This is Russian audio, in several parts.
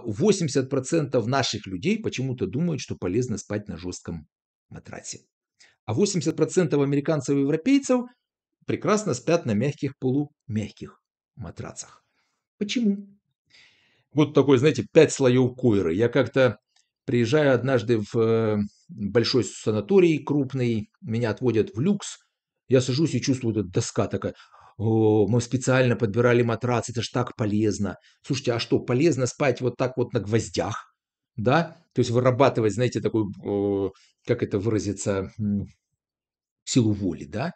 80% наших людей почему-то думают, что полезно спать на жестком матрасе. А 80% американцев и европейцев прекрасно спят на мягких полумягких матрацах. Почему? Вот такой, знаете, пять слоев койры. Я как-то приезжаю однажды в э, большой санаторий крупный, меня отводят в люкс, я сажусь и чувствую, эта доска такая, о, мы специально подбирали матрас. это ж так полезно. Слушайте, а что, полезно спать вот так вот на гвоздях? Да? То есть вырабатывать, знаете, такой, э, как это выразится, э, силу воли, да?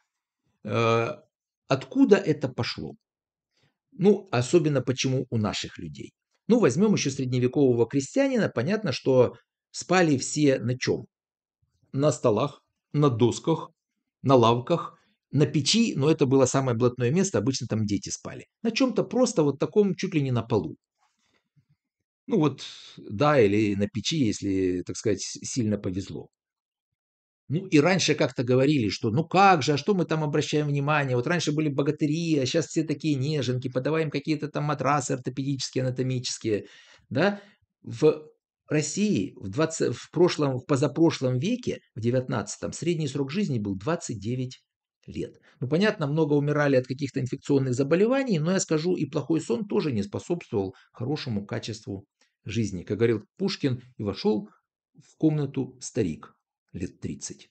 Э, откуда это пошло? Ну, особенно почему у наших людей. Ну, возьмем еще средневекового крестьянина. Понятно, что спали все на чем? На столах, на досках, на лавках на печи, но это было самое блатное место, обычно там дети спали. На чем-то просто вот таком, чуть ли не на полу. Ну вот, да, или на печи, если, так сказать, сильно повезло. Ну и раньше как-то говорили, что ну как же, а что мы там обращаем внимание? Вот раньше были богатыри, а сейчас все такие неженки, подаваем какие-то там матрасы ортопедические, анатомические. Да? В России в, 20, в прошлом, в позапрошлом веке, в 19-м, средний срок жизни был 29 лет. Ну, понятно, много умирали от каких-то инфекционных заболеваний, но я скажу, и плохой сон тоже не способствовал хорошему качеству жизни. Как говорил Пушкин, и вошел в комнату старик лет 30.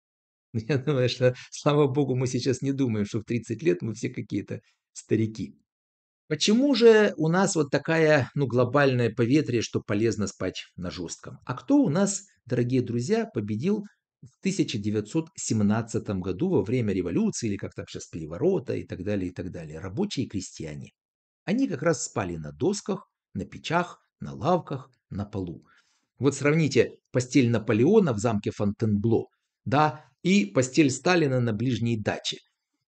Я думаю, что, слава богу, мы сейчас не думаем, что в 30 лет мы все какие-то старики. Почему же у нас вот такая, ну, глобальное поветрие, что полезно спать на жестком? А кто у нас, дорогие друзья, победил в 1917 году во время революции или как так сейчас переворота и так далее, и так далее, рабочие и крестьяне. Они как раз спали на досках, на печах, на лавках, на полу. Вот сравните постель Наполеона в замке Фонтенбло, да, и постель Сталина на ближней даче.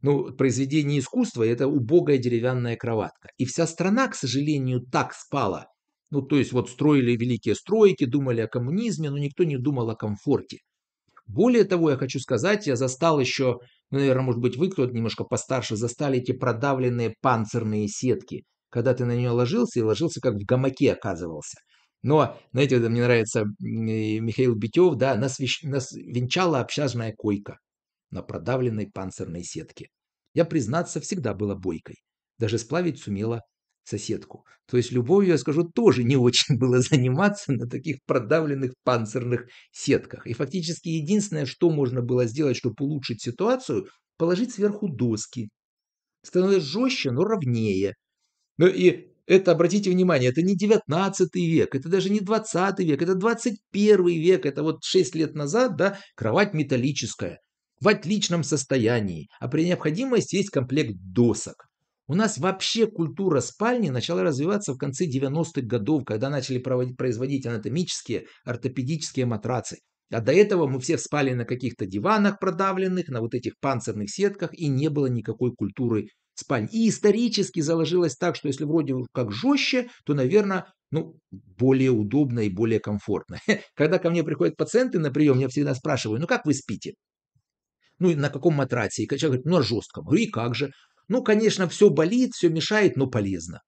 Ну, произведение искусства – это убогая деревянная кроватка. И вся страна, к сожалению, так спала. Ну, то есть вот строили великие стройки, думали о коммунизме, но никто не думал о комфорте. Более того, я хочу сказать, я застал еще, ну, наверное, может быть, вы кто-то немножко постарше, застали эти продавленные панцирные сетки, когда ты на нее ложился и ложился как в гамаке оказывался. Но, знаете, это мне нравится Михаил Битев, да, нас, вещ... нас венчала общажная койка на продавленной панцирной сетке. Я, признаться, всегда была бойкой. Даже сплавить сумела соседку. То есть любовью, я скажу, тоже не очень было заниматься на таких продавленных панцирных сетках. И фактически единственное, что можно было сделать, чтобы улучшить ситуацию, положить сверху доски. Становится жестче, но ровнее. Ну и это, обратите внимание, это не 19 век, это даже не 20 век, это 21 век, это вот 6 лет назад, да, кровать металлическая, в отличном состоянии, а при необходимости есть комплект досок. У нас вообще культура спальни начала развиваться в конце 90-х годов, когда начали производить анатомические, ортопедические матрацы. А до этого мы все спали на каких-то диванах продавленных, на вот этих панцирных сетках, и не было никакой культуры спальни. И исторически заложилось так, что если вроде как жестче, то, наверное, ну, более удобно и более комфортно. Когда ко мне приходят пациенты на прием, я всегда спрашиваю, ну как вы спите? ну на каком матрасе? И человек говорит, ну на жестком. Говорю, и как же? Ну, конечно, все болит, все мешает, но полезно.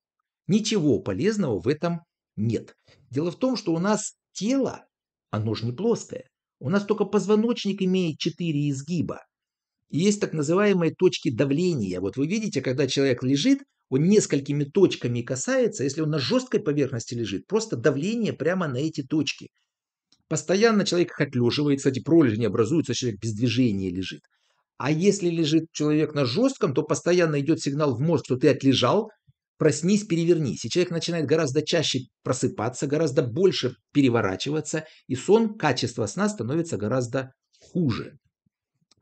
Ничего полезного в этом нет. Дело в том, что у нас тело, оно же не плоское. У нас только позвоночник имеет четыре изгиба. И есть так называемые точки давления. Вот вы видите, когда человек лежит, он несколькими точками касается, а если он на жесткой поверхности лежит, просто давление прямо на эти точки. Постоянно человек их отлеживает, кстати, пролежни образуются, человек без движения лежит. А если лежит человек на жестком, то постоянно идет сигнал в мозг, что ты отлежал, проснись, перевернись. И человек начинает гораздо чаще просыпаться, гораздо больше переворачиваться, и сон, качество сна становится гораздо хуже.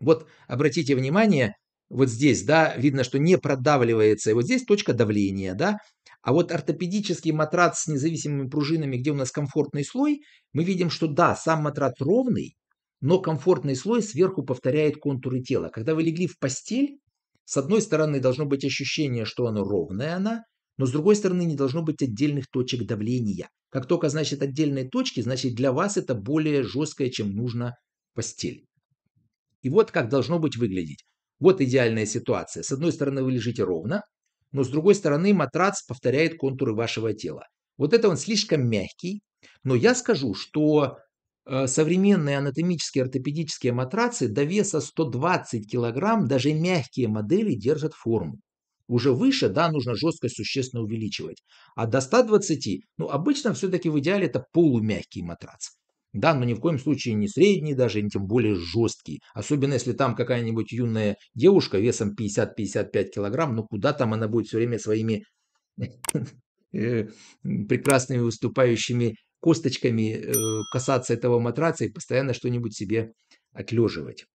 Вот обратите внимание, вот здесь, да, видно, что не продавливается, и вот здесь точка давления, да, а вот ортопедический матрас с независимыми пружинами, где у нас комфортный слой, мы видим, что да, сам матрас ровный, но комфортный слой сверху повторяет контуры тела. Когда вы легли в постель, с одной стороны должно быть ощущение, что оно ровное она, но с другой стороны не должно быть отдельных точек давления. Как только, значит, отдельные точки, значит, для вас это более жесткое, чем нужно постель. И вот как должно быть выглядеть. Вот идеальная ситуация. С одной стороны вы лежите ровно, но с другой стороны матрац повторяет контуры вашего тела. Вот это он слишком мягкий, но я скажу, что Э, современные анатомические ортопедические матрацы до веса 120 кг даже мягкие модели держат форму. Уже выше, да, нужно жесткость существенно увеличивать. А до 120, ну, обычно все-таки в идеале это полумягкий матрац. Да, но ни в коем случае не средний, даже тем более жесткий. Особенно если там какая-нибудь юная девушка весом 50-55 килограмм, ну куда там она будет все время своими э, прекрасными выступающими косточками э, касаться этого матраца и постоянно что-нибудь себе отлеживать.